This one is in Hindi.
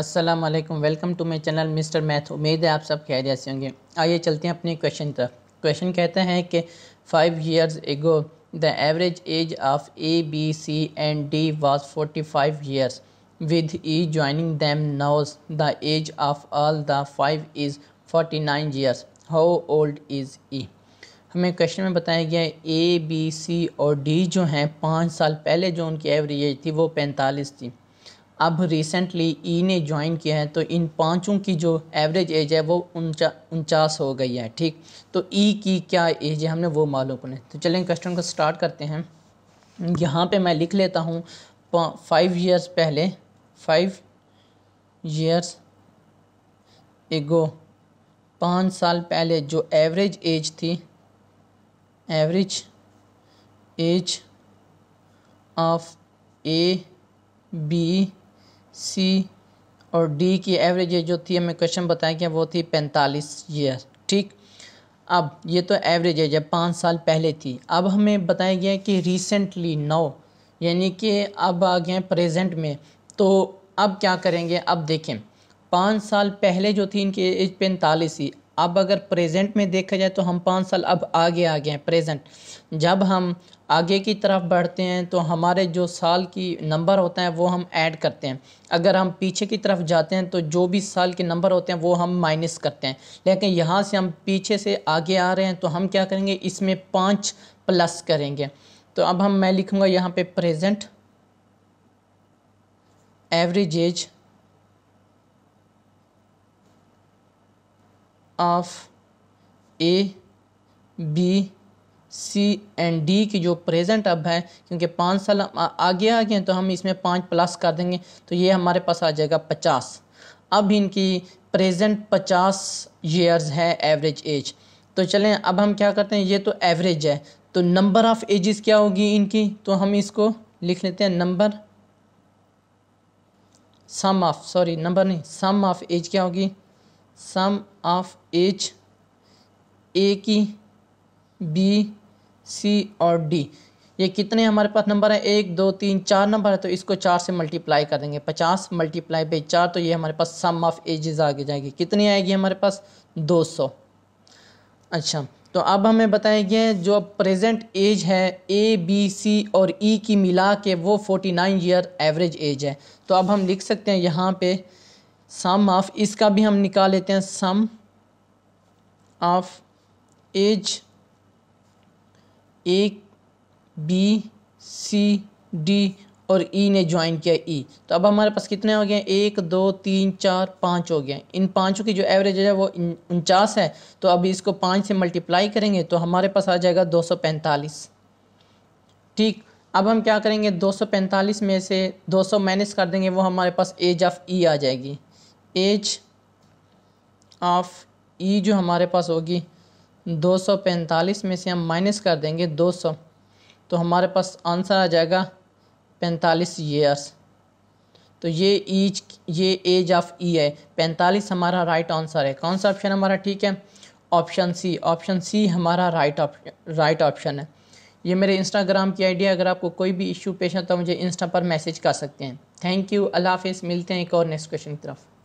अस्सलाम वालेकुम welcome to my channel mister math उम्मीद है आप सब खैरियत से होंगे आइए चलते हैं अपने क्वेश्चन तरफ क्वेश्चन कहते हैं कि five years ago the average age of A B C and D was forty five years with E joining them now the age of all the five is forty nine years how old is E हमें क्वेश्चन में बताया गया है ए बी सी और डी जो हैं पाँच साल पहले जो उनकी एवरेज एज थी वो पैंतालीस थी अब रिसेंटली ई e ने ज्वाइन किया है तो इन पांचों की जो एवरेज एज है वो उनचा उनचास हो गई है ठीक तो ई e की क्या एज है हमने वो मालूम करना है तो चलें क्वेश्चन को स्टार्ट करते हैं यहाँ पे मैं लिख लेता हूँ फाइव ईयर्स पहले फाइव ईयर्स एगो पाँच साल पहले जो एवरेज एज थी average age of A B C और डी की एवरेज एज जो थी हमें क्वेश्चन बताया गया वो थी पैंतालीस ईयर ठीक अब ये तो एवरेज एज है पाँच साल पहले थी अब हमें बताया गया कि रिसेंटली नौ यानी कि अब आ गए प्रेजेंट में तो अब क्या करेंगे अब देखें पाँच साल पहले जो थी इनकी एज पैंतालीस थी अब अगर प्रेजेंट में देखा जाए तो हम पाँच साल अब आगे आ गए हैं प्रेजेंट जब हम आगे की तरफ बढ़ते हैं तो हमारे जो साल की नंबर होता है वो हम ऐड करते हैं अगर हम पीछे की तरफ जाते हैं तो जो भी साल के नंबर होते हैं वो हम माइनस करते हैं लेकिन यहाँ से हम पीछे से आगे आ रहे हैं तो हम क्या करेंगे इसमें पाँच प्लस करेंगे तो अब हम मैं लिखूँगा यहाँ पर present average age of A B C and D की जो प्रेजेंट अब है क्योंकि पाँच साल आगे आ गए तो हम इसमें पाँच प्लस कर देंगे तो ये हमारे पास आ जाएगा पचास अब इनकी प्रेजेंट पचास ईयर्स है एवरेज एज तो चलें अब हम क्या करते हैं ये तो एवरेज है तो नंबर ऑफ़ एजेस क्या होगी इनकी तो हम इसको लिख लेते हैं number sum of sorry number नहीं सम ऑफ एज क्या होगी सम ऑफ एच ए की बी सी और डी ये कितने हमारे पास नंबर है एक दो तीन चार नंबर है तो इसको चार से मल्टीप्लाई कर देंगे पचास मल्टीप्लाई बाई चार तो ये हमारे पास सम ऑफ एजेस आगे जाएगी कितनी आएगी हमारे पास दो सौ अच्छा तो अब हमें बताएंगे जो प्रेजेंट एज है ए बी सी और ई e की मिला के वो forty nine year average age है तो अब हम लिख सकते हैं यहाँ पर सम ऑफ इसका भी हम निकाल लेते हैं sum of age A B C D और ई e ने ज्वाइन किया ई e. तो अब हमारे पास कितने हो गए एक दो तीन चार पाँच हो गए इन पाँचों की जो एवरेज है वो उनचास है तो अब इसको पाँच से मल्टीप्लाई करेंगे तो हमारे पास आ जाएगा दो सौ पैंतालीस ठीक अब हम क्या करेंगे दो सौ पैंतालीस में से दो सौ माइनस कर देंगे वो हमारे पास एज ऑफ ई आ जाएगी एज ऑफ ई जो हमारे पास होगी 245 में से हम माइनस कर देंगे 200 तो हमारे पास आंसर आ जाएगा 45 इयर्स तो ये ईज ये एज ऑफ ई है 45 हमारा राइट आंसर है कौन सा ऑप्शन हमारा ठीक है ऑप्शन सी ऑप्शन सी हमारा राइट ऑप्शन राइट ऑप्शन है ये मेरे इंस्टाग्राम की आइडिया अगर आपको कोई भी इशू पेश है तो मुझे इंस्टा पर मैसेज कर सकते हैं थैंक यू अल्लाह हाफिज़ मिलते हैं एक और नेक्स्ट क्वेश्चन की तरफ